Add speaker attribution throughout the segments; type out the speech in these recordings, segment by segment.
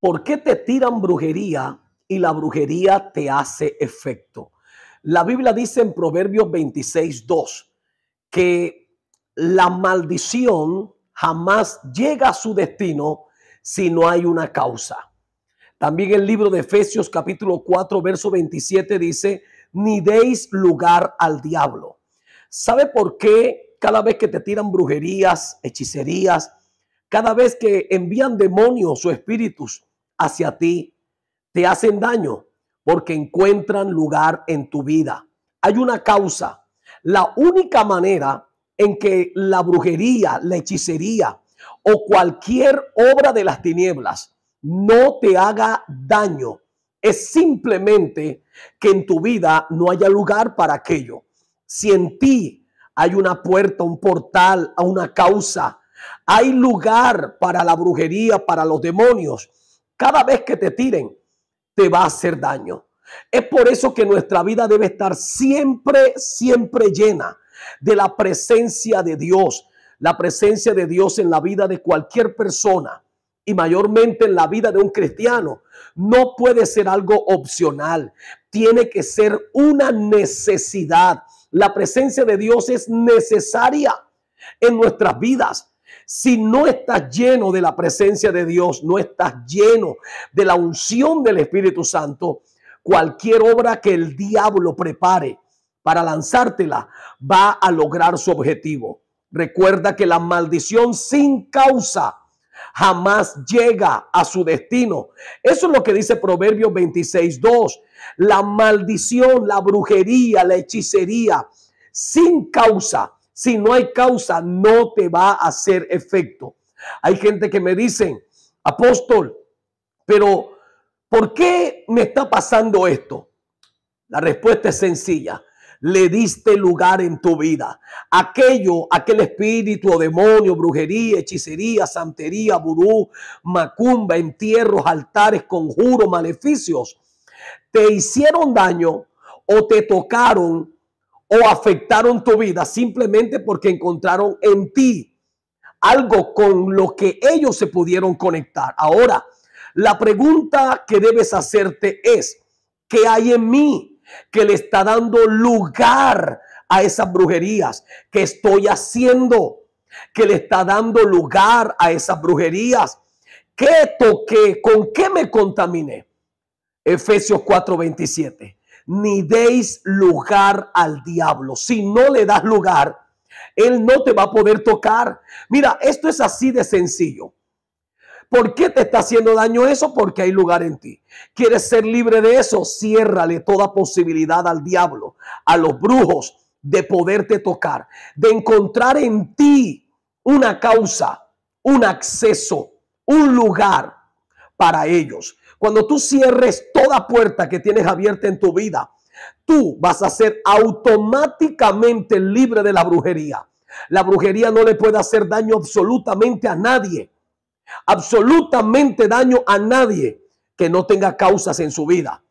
Speaker 1: ¿Por qué te tiran brujería y la brujería te hace efecto? La Biblia dice en Proverbios 26, 2 que la maldición jamás llega a su destino si no hay una causa. También el libro de Efesios capítulo 4, verso 27 dice, ni deis lugar al diablo. ¿Sabe por qué cada vez que te tiran brujerías, hechicerías, cada vez que envían demonios o espíritus hacia ti te hacen daño porque encuentran lugar en tu vida. Hay una causa. La única manera en que la brujería, la hechicería o cualquier obra de las tinieblas no te haga daño es simplemente que en tu vida no haya lugar para aquello. Si en ti hay una puerta, un portal, a una causa, hay lugar para la brujería, para los demonios, cada vez que te tiren, te va a hacer daño. Es por eso que nuestra vida debe estar siempre, siempre llena de la presencia de Dios. La presencia de Dios en la vida de cualquier persona y mayormente en la vida de un cristiano no puede ser algo opcional. Tiene que ser una necesidad. La presencia de Dios es necesaria en nuestras vidas. Si no estás lleno de la presencia de Dios, no estás lleno de la unción del Espíritu Santo, cualquier obra que el diablo prepare para lanzártela va a lograr su objetivo. Recuerda que la maldición sin causa jamás llega a su destino. Eso es lo que dice Proverbios 26, 2. La maldición, la brujería, la hechicería sin causa si no hay causa, no te va a hacer efecto. Hay gente que me dicen, apóstol, pero ¿por qué me está pasando esto? La respuesta es sencilla. Le diste lugar en tu vida. Aquello, aquel espíritu o demonio, brujería, hechicería, santería, burú, macumba, entierros, altares, conjuros, maleficios, te hicieron daño o te tocaron o afectaron tu vida simplemente porque encontraron en ti algo con lo que ellos se pudieron conectar. Ahora, la pregunta que debes hacerte es, ¿qué hay en mí que le está dando lugar a esas brujerías? ¿Qué estoy haciendo que le está dando lugar a esas brujerías? ¿Qué toqué? ¿Con qué me contaminé? Efesios 4:27 ni deis lugar al diablo. Si no le das lugar, él no te va a poder tocar. Mira, esto es así de sencillo. ¿Por qué te está haciendo daño eso? Porque hay lugar en ti. ¿Quieres ser libre de eso? Ciérrale toda posibilidad al diablo, a los brujos, de poderte tocar, de encontrar en ti una causa, un acceso, un lugar para ellos. Cuando tú cierres toda puerta que tienes abierta en tu vida, tú vas a ser automáticamente libre de la brujería. La brujería no le puede hacer daño absolutamente a nadie. Absolutamente daño a nadie que no tenga causas en su vida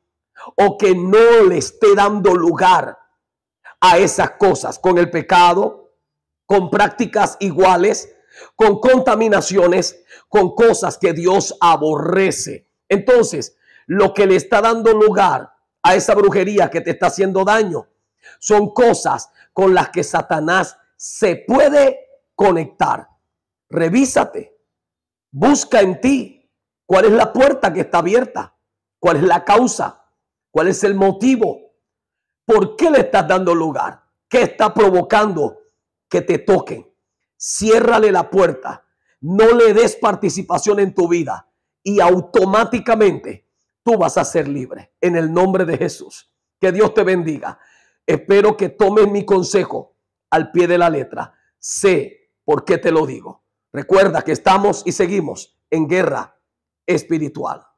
Speaker 1: o que no le esté dando lugar a esas cosas con el pecado, con prácticas iguales, con contaminaciones, con cosas que Dios aborrece. Entonces, lo que le está dando lugar a esa brujería que te está haciendo daño son cosas con las que Satanás se puede conectar. Revísate, busca en ti cuál es la puerta que está abierta, cuál es la causa, cuál es el motivo, por qué le estás dando lugar, qué está provocando que te toquen ciérrale la puerta, no le des participación en tu vida y automáticamente tú vas a ser libre en el nombre de Jesús. Que Dios te bendiga. Espero que tomes mi consejo al pie de la letra. Sé por qué te lo digo. Recuerda que estamos y seguimos en guerra espiritual.